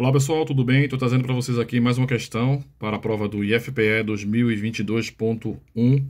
Olá pessoal, tudo bem? Estou trazendo para vocês aqui mais uma questão para a prova do IFPE 2022.1.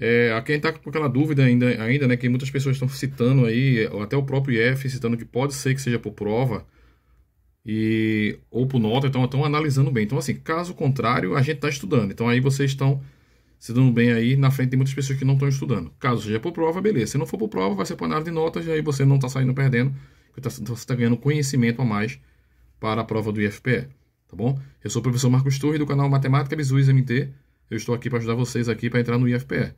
É, a quem está com aquela dúvida ainda, ainda né, que muitas pessoas estão citando aí, até o próprio IF citando que pode ser que seja por prova e ou por nota, então estão analisando bem. Então assim, caso contrário, a gente está estudando. Então aí vocês estão se dando bem aí, na frente tem muitas pessoas que não estão estudando. Caso seja por prova, beleza. Se não for por prova, vai ser por análise de notas, e aí você não está saindo perdendo, tá, você está tá ganhando conhecimento a mais para a prova do IFPE, tá bom? Eu sou o professor Marcos Torre do canal Matemática Bizuis MT. Eu estou aqui para ajudar vocês aqui para entrar no IFPE.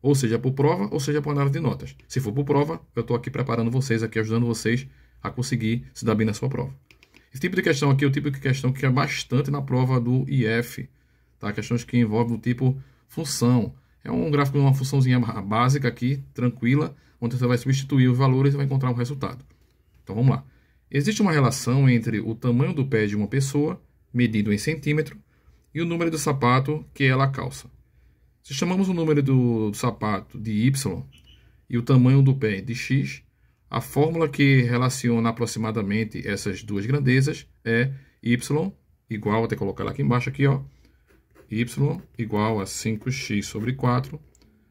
Ou seja, por prova, ou seja, por análise de notas. Se for por prova, eu estou aqui preparando vocês, aqui ajudando vocês a conseguir se dar bem na sua prova. Esse tipo de questão aqui é o tipo de questão que é bastante na prova do IF, tá? Questões que envolvem o tipo função. É um gráfico de uma funçãozinha básica aqui, tranquila, onde você vai substituir os valores e vai encontrar um resultado. Então vamos lá. Existe uma relação entre o tamanho do pé de uma pessoa, medido em centímetro, e o número do sapato que ela calça. Se chamamos o número do, sapato de y e o tamanho do pé de x, a fórmula que relaciona aproximadamente essas duas grandezas é y igual, vou até colocar ela aqui embaixo aqui, ó, y igual a 5x sobre 4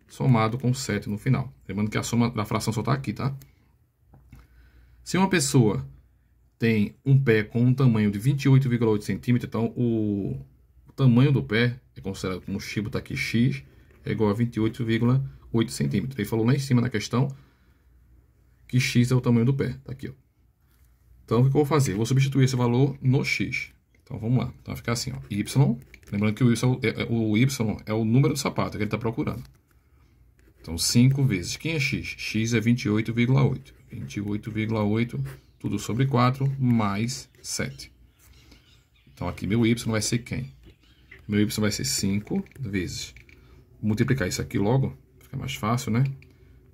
somado com 7 no final. Lembrando que a soma da fração só está aqui, tá? Se uma pessoa tem um pé com um tamanho de 28,8 cm, então o, o, tamanho do pé é considerado como Shibo está aqui X, é igual a 28,8 cm. Ele falou lá em cima na questão que X é o tamanho do pé, tá aqui, ó. Então, o que eu vou fazer? Eu vou substituir esse valor no X. Então, vamos lá. Então, vai ficar assim, ó, Y, lembrando que o Y é, é o, y é o número do sapato que ele está procurando. Então, 5 vezes. Quem é X? X é 28,8. 28,8 tudo sobre 4, mais 7. Então, aqui meu y vai ser quem? Meu y vai ser 5 vezes. Vou multiplicar isso aqui logo, fica mais fácil, né?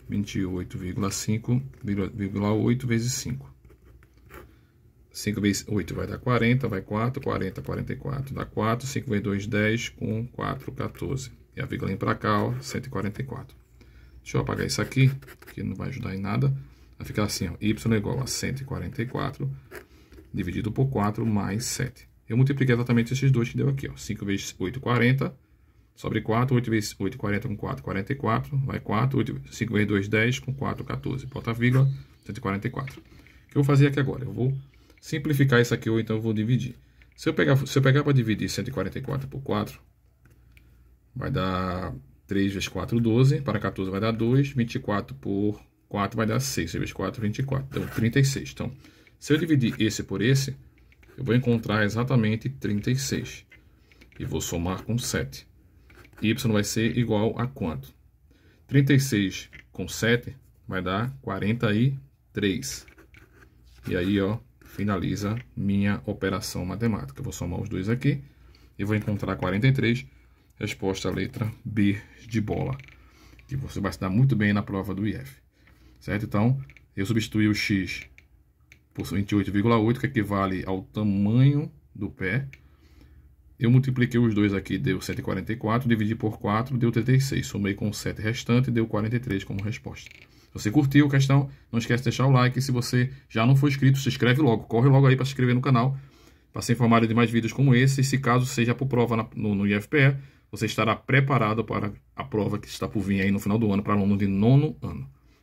28,5,8 vezes 5. 5 vezes 8 vai dar 40, vai 4, 40, 44, dá 4, 5 vezes 2, 10, com 4, 14. E a vírgula vem para cá, ó, 144. Deixa eu apagar isso aqui, que não vai ajudar em nada. Vai ficar assim, ó, y é igual a 144 dividido por 4 mais 7. Eu multipliquei exatamente esses dois que deu aqui, ó. 5 vezes 8, 40. Sobre 4, 8 vezes 8, 40 com 4, 44. Vai 4, 8, 5 vezes 2, 10, com 4, 14. Bota vírgula, 144. O que eu vou fazer aqui agora? Eu vou simplificar isso aqui, ou então eu vou dividir. se eu pegar para dividir 144 por 4, vai dar 3 vezes 4, 12. Para 14 vai dar 2. 24 por 4 vai dar 6. vezes 4, 24. Então, 36. Então, se eu dividir esse por esse, eu vou encontrar exatamente 36. E vou somar com 7. Y vai ser igual a quanto? 36 com 7 vai dar 43. E aí, ó, finaliza minha operação matemática. Eu vou somar os dois aqui e vou encontrar 43. Resposta letra B de bola. Que você vai se dar muito bem na prova do IF certo? Então, eu substituí o x por 28,8, que equivale ao tamanho do pé. Eu multipliquei os dois aqui, deu 144, dividi por 4, deu 36. Somei com o 7 restante, deu 43 como resposta. Se você curtiu a questão, não esquece de deixar o like. Se você já não for inscrito, se inscreve logo. Corre logo aí para se inscrever no canal, para ser informado de mais vídeos como esse. E se caso seja por prova na, no, no IFPE, você estará preparado para a prova que está por vir aí no final do ano para alunos de nono ano.